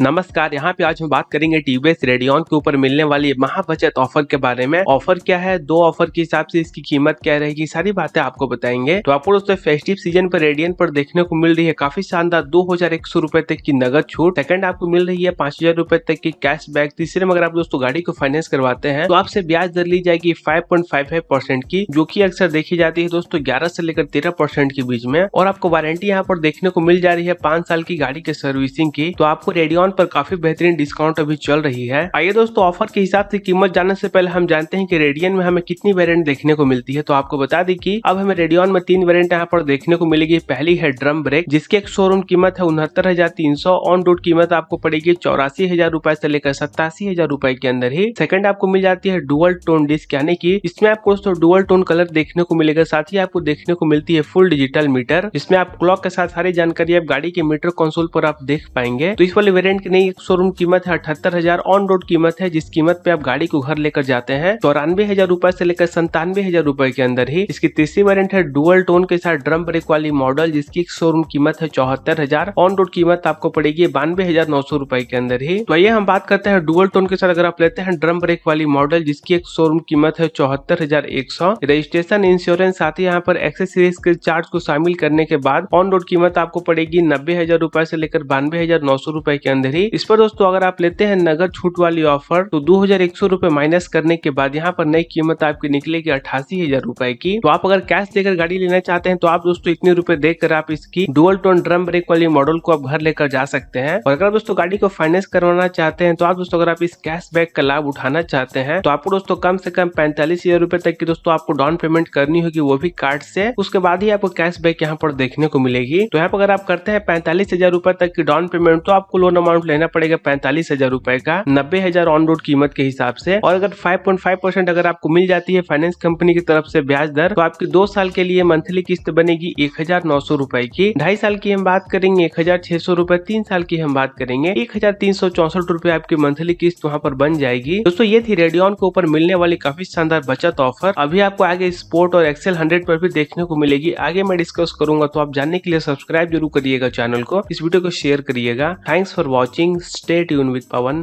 नमस्कार यहाँ पे आज हम बात करेंगे टीवीएस रेडियन के ऊपर मिलने वाली महाबचत ऑफर के बारे में ऑफर क्या है दो ऑफर के हिसाब से इसकी कीमत क्या रहेगी सारी बातें आपको बताएंगे तो आपको दोस्तों फेस्टिव सीजन पर रेडियन पर देखने को मिल रही है काफी शानदार दो हजार एक सौ रूपए तक की नगद छूट सेकंड आपको मिल रही है पांच हजार रूपए तक की कैश बैक तीसरे में अगर आप दोस्तों गाड़ी को फाइनेंस करवाते हैं तो आपसे ब्याज दर ली जाएगी five point five five percent की जो की अक्सर देखी जाती है दोस्तों ग्यारह से लेकर तेरह परसेंट के बीच में और आपको वारंटी यहाँ पर देखने को मिल जा रही है पांच साल की गाड़ी के सर्विसिंग की तो आपको रेडियो अमेजोन पर काफी बेहतरीन डिस्काउंट अभी चल रही है आइए दोस्तों ऑफर के हिसाब से कीमत जानने से पहले हम जानते हैं कि रेडियन में हमें कितनी वेरियंट देखने को मिलती है तो आपको बता दें कि अब हमें रेडियन में तीन वेरियंट यहाँ पर देखने को मिलेगी पहली है ड्रम ब्रेक जिसकी एक शोरूम कीमत है उनहत्तर हजार तीन सौ ऑन रोड कीमत आपको पड़ेगी चौरासी हजार से लेकर सत्तासी हजार के अंदर ही सेकंड आपको मिल जाती है डुअल टोन डिस्क यानी की इसमें आपको दोस्तों डुअल टोन कलर देखने को मिलेगा साथ ही आपको देखने को मिलती है फुल डिजिटल मीटर जिसमें आप क्लॉक के साथ सारी जानकारी आप गाड़ी के मीटर कंसोल पर आप देख पाएंगे तो इस वाले वेरियंट लैंड की नई शोरूम कीमत है अठहत्तर हजार ऑन रोड कीमत है जिस कीमत पे आप गाड़ी को घर लेकर जाते हैं चौरानवे हजार रूपए से लेकर संतानवे हजार रूपए के अंदर ही इसकी तीसरी वेरियंट है डुअल टोन के साथ ड्रम ब्रेक वाली मॉडल जिसकी शोरूम कीमत है चौहत्तर हजार ऑन रोड कीमत आपको पड़ेगी बानवे हजार नौ सौ रूपए के अंदर ही तो ये हम बात करते हैं डुअल टोन के साथ अगर आप लेते हैं ड्रम ब्रेक वाली मॉडल जिसकी एक शोरूम कीमत है चौहत्तर हजार एक सौ रजिस्ट्रेशन इंश्योरेंस साथ ही यहाँ पर एक्सेसरीज के चार्ज को शामिल करने के बाद ऑन रोड कीमत आपको पड़ेगी नब्बे हजार रूपए ऐसी लेकर बानवे हजार नौ सौ रूपए के अंदर अंदर ही इस पर दोस्तों अगर आप लेते हैं नगद छूट वाली ऑफर तो दो हजार एक सौ रूपए माइनस करने के बाद यहाँ पर नई कीमत आपकी निकलेगी अट्ठासी हजार रूपए की तो आप अगर कैश देकर गाड़ी लेना चाहते हैं तो आप दोस्तों इतने रूपए देकर आप इसकी डुअल टोन ड्रम ब्रेक वाली मॉडल को आप घर लेकर जा सकते हैं और अगर दोस्तों गाड़ी को फाइनेंस करवाना चाहते हैं तो आप दोस्तों अगर आप इस कैश बैक का लाभ उठाना चाहते हैं तो आपको दोस्तों कम से कम पैंतालीस हजार रूपए तक की दोस्तों आपको डाउन पेमेंट करनी होगी वो भी कार्ड से उसके बाद ही आपको कैश बैक यहाँ पर देखने को मिलेगी तो यहाँ पर अगर आप करते हैं पैंतालीस हजार तक की डाउन पेमेंट तो आपको लोन अमाउंट अमाउंट लेना पड़ेगा पैंतालीस हजार रूपए का नब्बे हजार ऑन रोड कीमत के हिसाब से और अगर 5.5 परसेंट अगर आपको मिल जाती है फाइनेंस कंपनी की तरफ से ब्याज दर तो आपकी दो साल के लिए मंथली किस्त बनेगी एक हजार नौ सौ रूपए की ढाई साल की हम बात करेंगे एक हजार छह सौ रूपए तीन साल की हम बात करेंगे एक हजार तीन सौ चौसठ रूपए आपकी मंथली किस्त वहाँ पर बन जाएगी दोस्तों ये थी रेडियन के ऊपर मिलने वाली काफी शानदार बचत ऑफर अभी आपको आगे स्पोर्ट और एक्सेल हंड्रेड पर भी देखने को मिलेगी आगे मैं डिस्कस करूंगा तो आप जानने के लिए सब्सक्राइब जरूर करिएगा चैनल को इस वीडियो को शेयर करिएगा thanks for watching watching. Stay tuned with Pawan.